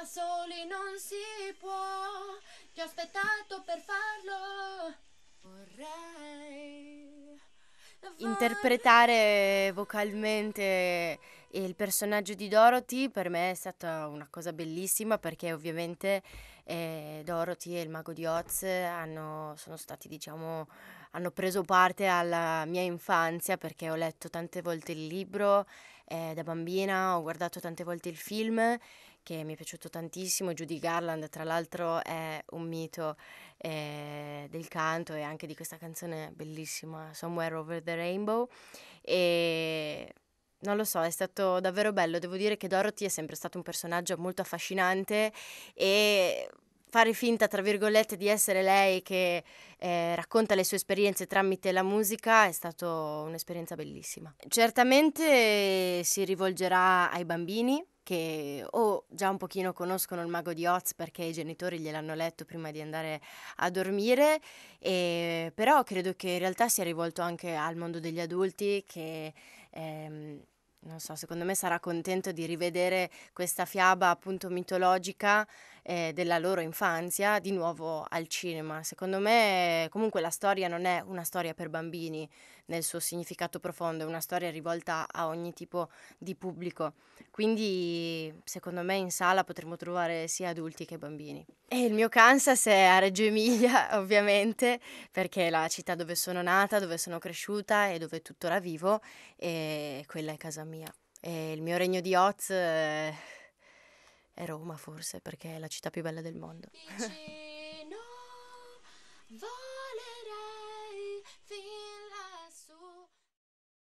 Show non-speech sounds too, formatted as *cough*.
da soli non si può, ti ho aspettato per farlo, vorrei... Interpretare vocalmente il personaggio di Dorothy per me è stata una cosa bellissima perché ovviamente eh, Dorothy e il mago di Oz hanno, sono stati, diciamo, hanno preso parte alla mia infanzia perché ho letto tante volte il libro eh, da bambina ho guardato tante volte il film che mi è piaciuto tantissimo, Judy Garland tra l'altro è un mito eh, del canto e anche di questa canzone bellissima, Somewhere Over the Rainbow e non lo so, è stato davvero bello, devo dire che Dorothy è sempre stato un personaggio molto affascinante e fare finta, tra virgolette, di essere lei che eh, racconta le sue esperienze tramite la musica è stata un'esperienza bellissima. Certamente si rivolgerà ai bambini che o già un pochino conoscono il mago di Oz perché i genitori gliel'hanno letto prima di andare a dormire, e, però credo che in realtà sia rivolto anche al mondo degli adulti che... Ehm, non so, secondo me sarà contento di rivedere questa fiaba appunto mitologica ehm, della loro infanzia di nuovo al cinema. Secondo me comunque la storia non è una storia per bambini nel suo significato profondo, è una storia rivolta a ogni tipo di pubblico. Quindi secondo me in sala potremmo trovare sia adulti che bambini. E il mio Kansas è a Reggio Emilia, *laughs* ovviamente, perché è la città dove sono nata, dove sono cresciuta e dove tuttora vivo e quella è casa mia. E il mio regno di Oz eh, è Roma forse perché è la città più bella del mondo.